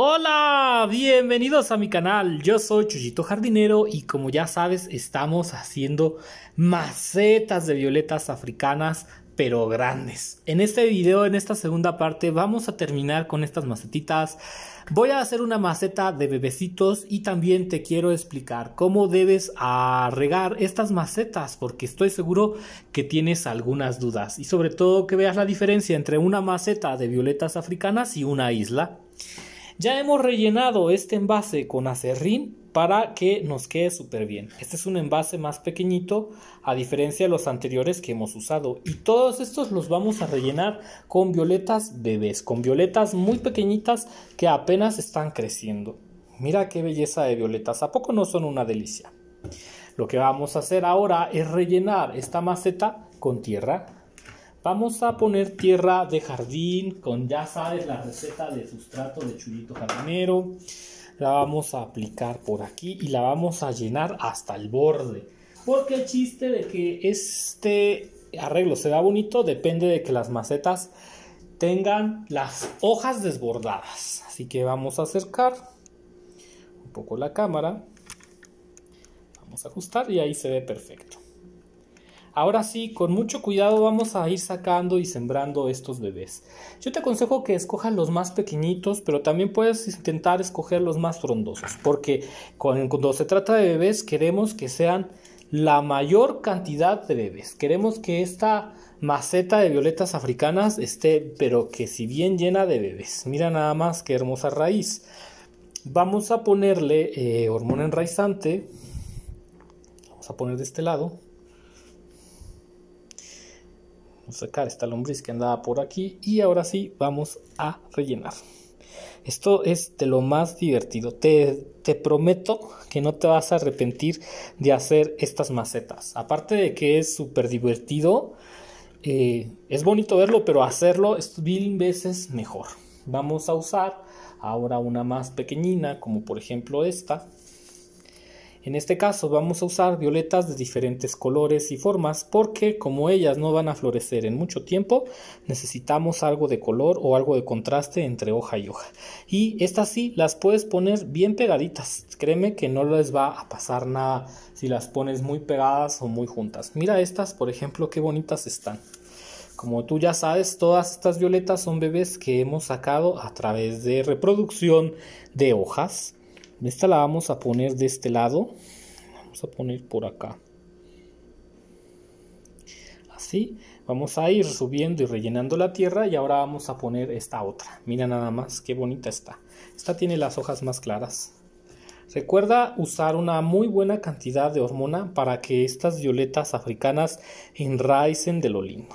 Hola, bienvenidos a mi canal. Yo soy Chuyito Jardinero y como ya sabes, estamos haciendo macetas de violetas africanas pero grandes. En este video, en esta segunda parte, vamos a terminar con estas macetitas. Voy a hacer una maceta de bebecitos y también te quiero explicar cómo debes regar estas macetas porque estoy seguro que tienes algunas dudas y sobre todo que veas la diferencia entre una maceta de violetas africanas y una isla. Ya hemos rellenado este envase con acerrín para que nos quede súper bien. Este es un envase más pequeñito a diferencia de los anteriores que hemos usado. Y todos estos los vamos a rellenar con violetas bebés, con violetas muy pequeñitas que apenas están creciendo. Mira qué belleza de violetas, ¿a poco no son una delicia? Lo que vamos a hacer ahora es rellenar esta maceta con tierra Vamos a poner tierra de jardín con, ya sabes, la receta de sustrato de chulito jardinero. La vamos a aplicar por aquí y la vamos a llenar hasta el borde. Porque el chiste de que este arreglo se da bonito depende de que las macetas tengan las hojas desbordadas. Así que vamos a acercar un poco la cámara. Vamos a ajustar y ahí se ve perfecto. Ahora sí, con mucho cuidado vamos a ir sacando y sembrando estos bebés. Yo te aconsejo que escojas los más pequeñitos, pero también puedes intentar escoger los más frondosos, porque cuando se trata de bebés queremos que sean la mayor cantidad de bebés. Queremos que esta maceta de violetas africanas esté, pero que si bien llena de bebés. Mira nada más qué hermosa raíz. Vamos a ponerle eh, hormona enraizante. Vamos a poner de este lado sacar esta lombriz que andaba por aquí y ahora sí vamos a rellenar. Esto es de lo más divertido. Te, prometo que no te vas a arrepentir de hacer estas macetas. Aparte de que es súper divertido, eh, es bonito verlo, pero hacerlo es mil veces mejor. Vamos a usar ahora una más pequeñina, como por ejemplo esta. En este caso vamos a usar violetas de diferentes colores y formas porque como ellas no van a florecer en mucho tiempo, necesitamos algo de color o algo de contraste entre hoja y hoja. Y estas sí las puedes poner bien pegaditas. Créeme que no les va a pasar nada si las pones muy pegadas o muy juntas. Mira estas, por ejemplo, qué bonitas están. Como tú ya sabes, todas estas violetas son bebés que hemos sacado a través de reproducción de hojas. Esta la vamos a poner de este lado. Vamos a poner por acá. Así. Vamos a ir subiendo y rellenando la tierra y ahora vamos a poner esta otra. Mira nada más, qué bonita está. Esta tiene las hojas más claras. Recuerda usar una muy buena cantidad de hormona para que estas violetas africanas enraicen de lo lindo.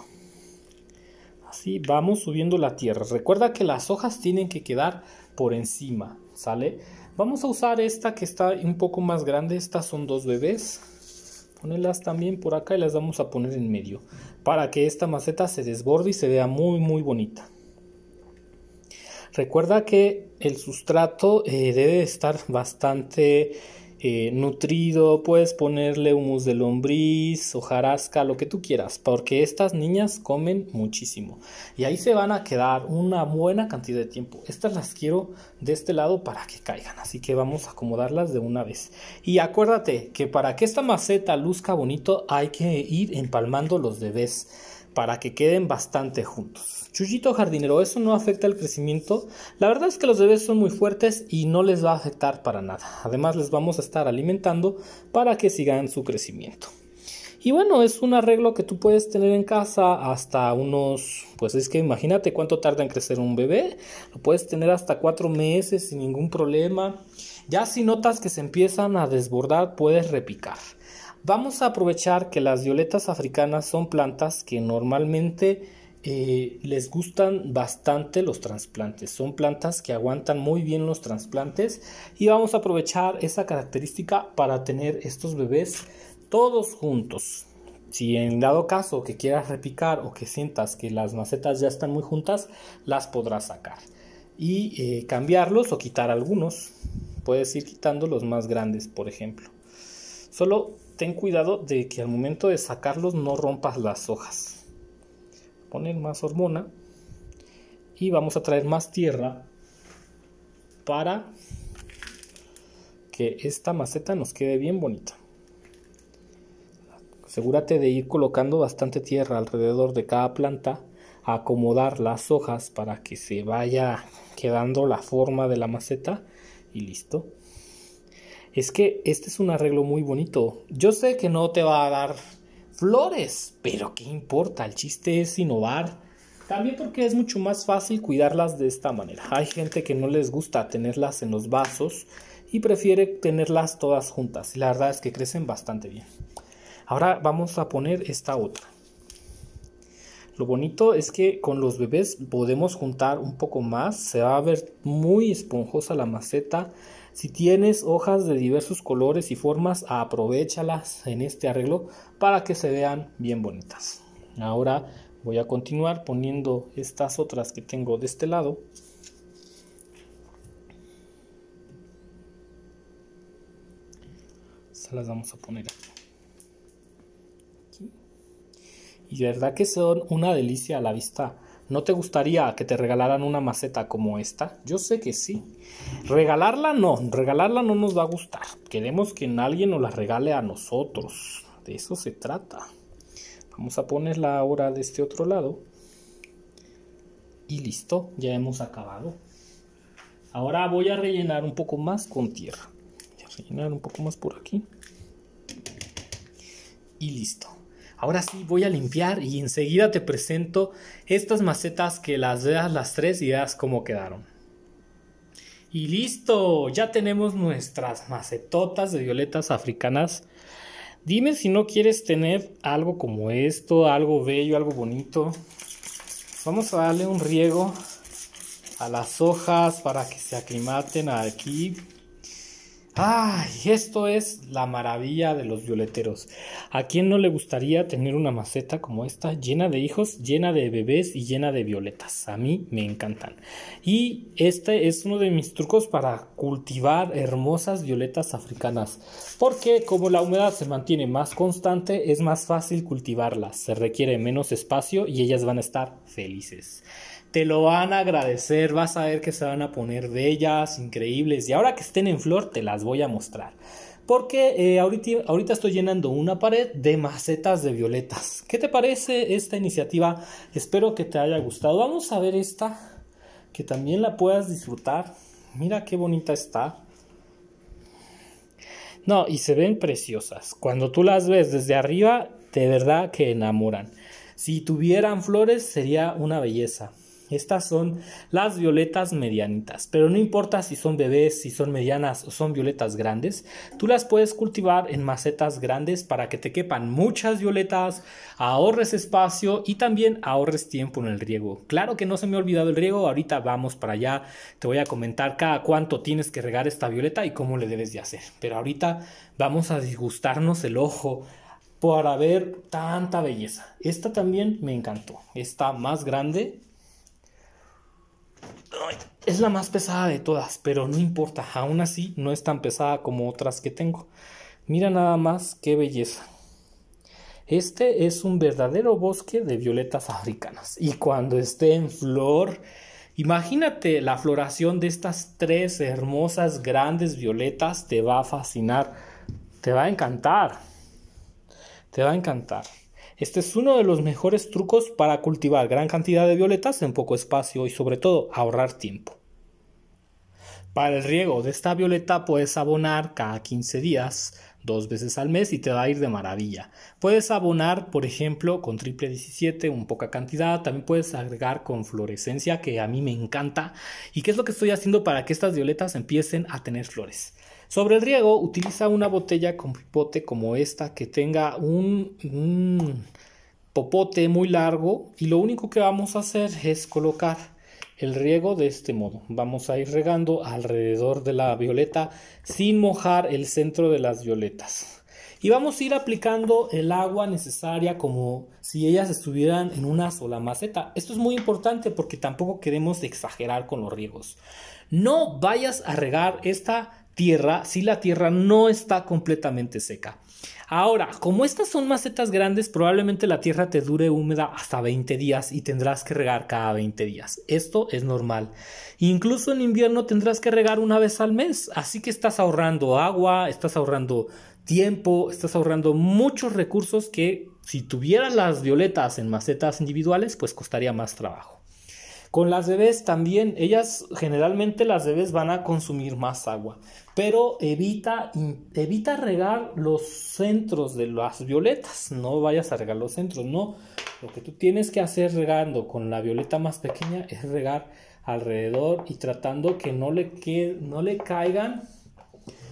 Vamos subiendo la tierra. Recuerda que las hojas tienen que quedar por encima, ¿sale? Vamos a usar esta que está un poco más grande. Estas son dos bebés. Ponerlas también por acá y las vamos a poner en medio. Para que esta maceta se desborde y se vea muy muy bonita. Recuerda que el sustrato eh, debe estar bastante eh, nutrido, puedes ponerle humus de lombriz, hojarasca, lo que tú quieras, porque estas niñas comen muchísimo y ahí se van a quedar una buena cantidad de tiempo. Estas las quiero de este lado para que caigan, así que vamos a acomodarlas de una vez. Y acuérdate que para que esta maceta luzca bonito hay que ir empalmando los bebés para que queden bastante juntos. Chuyito jardinero, ¿eso no afecta el crecimiento? La verdad es que los bebés son muy fuertes y no les va a afectar para nada. Además les vamos a estar alimentando para que sigan su crecimiento. Y bueno, es un arreglo que tú puedes tener en casa hasta unos, pues es que imagínate cuánto tarda en crecer un bebé. Lo puedes tener hasta cuatro meses sin ningún problema. Ya si notas que se empiezan a desbordar, puedes repicar. Vamos a aprovechar que las violetas africanas son plantas que normalmente eh, les gustan bastante los trasplantes. Son plantas que aguantan muy bien los trasplantes y vamos a aprovechar esa característica para tener estos bebés todos juntos. Si en dado caso que quieras repicar o que sientas que las macetas ya están muy juntas, las podrás sacar y eh, cambiarlos o quitar algunos. Puedes ir quitando los más grandes, por ejemplo. Solo ten cuidado de que al momento de sacarlos no rompas las hojas poner más hormona y vamos a traer más tierra para que esta maceta nos quede bien bonita. Asegúrate de ir colocando bastante tierra alrededor de cada planta, acomodar las hojas para que se vaya quedando la forma de la maceta y listo. Es que este es un arreglo muy bonito. Yo sé que no te va a dar flores. Pero ¿qué importa? El chiste es innovar. También porque es mucho más fácil cuidarlas de esta manera. Hay gente que no les gusta tenerlas en los vasos y prefiere tenerlas todas juntas. la verdad es que crecen bastante bien. Ahora vamos a poner esta otra. Lo bonito es que con los bebés podemos juntar un poco más, se va a ver muy esponjosa la maceta. Si tienes hojas de diversos colores y formas, aprovechalas en este arreglo para que se vean bien bonitas. Ahora voy a continuar poniendo estas otras que tengo de este lado. ¿Se las vamos a poner aquí y verdad que son una delicia a la vista. ¿No te gustaría que te regalaran una maceta como esta? Yo sé que sí. Regalarla no, regalarla no nos va a gustar. Queremos que alguien nos la regale a nosotros. De eso se trata. Vamos a ponerla ahora de este otro lado. Y listo, ya hemos acabado. Ahora voy a rellenar un poco más con tierra. Voy a rellenar un poco más por aquí. Y listo ahora sí voy a limpiar y enseguida te presento estas macetas que las veas las tres y veas cómo quedaron. Y listo, ya tenemos nuestras macetotas de violetas africanas. Dime si no quieres tener algo como esto, algo bello, algo bonito. Vamos a darle un riego a las hojas para que se aclimaten aquí Ay, esto es la maravilla de los violeteros. ¿A quién no le gustaría tener una maceta como esta, llena de hijos, llena de bebés y llena de violetas? A mí me encantan. Y este es uno de mis trucos para cultivar hermosas violetas africanas, porque como la humedad se mantiene más constante, es más fácil cultivarlas, se requiere menos espacio y ellas van a estar felices te lo van a agradecer, vas a ver que se van a poner bellas, increíbles, y ahora que estén en flor te las voy a mostrar. Porque eh, ahorita estoy llenando una pared de macetas de violetas. ¿Qué te parece esta iniciativa? Espero que te haya gustado. Vamos a ver esta, que también la puedas disfrutar. Mira qué bonita está. No, y se ven preciosas. Cuando tú las ves desde arriba, de verdad que enamoran. Si tuvieran flores, sería una belleza. Estas son las violetas medianitas, pero no importa si son bebés, si son medianas o son violetas grandes, tú las puedes cultivar en macetas grandes para que te quepan muchas violetas, ahorres espacio y también ahorres tiempo en el riego. Claro que no se me ha olvidado el riego, ahorita vamos para allá, te voy a comentar cada cuánto tienes que regar esta violeta y cómo le debes de hacer, pero ahorita vamos a disgustarnos el ojo para ver tanta belleza. Esta también me encantó, está más grande es la más pesada de todas, pero no importa, aún así no es tan pesada como otras que tengo. Mira nada más qué belleza. Este es un verdadero bosque de violetas africanas. Y cuando esté en flor, imagínate la floración de estas tres hermosas grandes violetas, te va a fascinar, te va a encantar, te va a encantar. Este es uno de los mejores trucos para cultivar gran cantidad de violetas en poco espacio y sobre todo ahorrar tiempo. Para el riego de esta violeta puedes abonar cada 15 días, dos veces al mes y te va a ir de maravilla. Puedes abonar, por ejemplo, con triple 17, un poca cantidad, también puedes agregar con fluorescencia que a mí me encanta. ¿Y qué es lo que estoy haciendo para que estas violetas empiecen a tener flores? Sobre el riego, utiliza una botella con pipote como esta que tenga un, popote muy largo y lo único que vamos a hacer es colocar el riego de este modo. Vamos a ir regando alrededor de la violeta sin mojar el centro de las violetas. Y vamos a ir aplicando el agua necesaria como si ellas estuvieran en una sola maceta. Esto es muy importante porque tampoco queremos exagerar con los riegos. No vayas a regar esta tierra si la tierra no está completamente seca. Ahora, como estas son macetas grandes, probablemente la tierra te dure húmeda hasta 20 días y tendrás que regar cada 20 días. Esto es normal. Incluso en invierno tendrás que regar una vez al mes, así que estás ahorrando agua, estás ahorrando tiempo, estás ahorrando muchos recursos que si tuvieras las violetas en macetas individuales, pues costaría más trabajo. Con las bebés también, ellas generalmente las bebés van a consumir más agua, pero evita, evita regar los centros de las violetas, no vayas a regar los centros, no, lo que tú tienes que hacer regando con la violeta más pequeña es regar alrededor y tratando que no le, que, no le caigan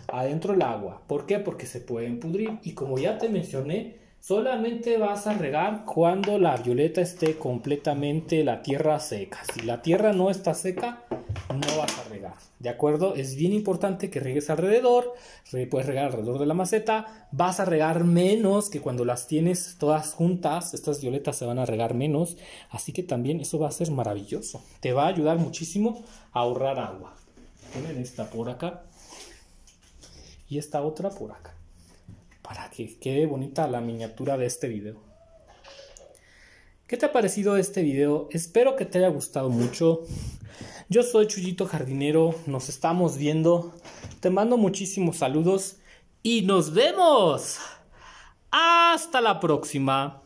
adentro el agua. ¿Por qué? Porque se pueden pudrir y como ya te mencioné, Solamente vas a regar cuando la violeta esté completamente la tierra seca. Si la tierra no está seca, no vas a regar. ¿De acuerdo? Es bien importante que riegues alrededor. Puedes regar alrededor de la maceta. Vas a regar menos que cuando las tienes todas juntas. Estas violetas se van a regar menos. Así que también eso va a ser maravilloso. Te va a ayudar muchísimo a ahorrar agua. Ponen esta por acá. Y esta otra por acá para que quede bonita la miniatura de este video. ¿Qué te ha parecido este video? Espero que te haya gustado mucho. Yo soy Chuyito Jardinero, nos estamos viendo. Te mando muchísimos saludos y nos vemos. Hasta la próxima.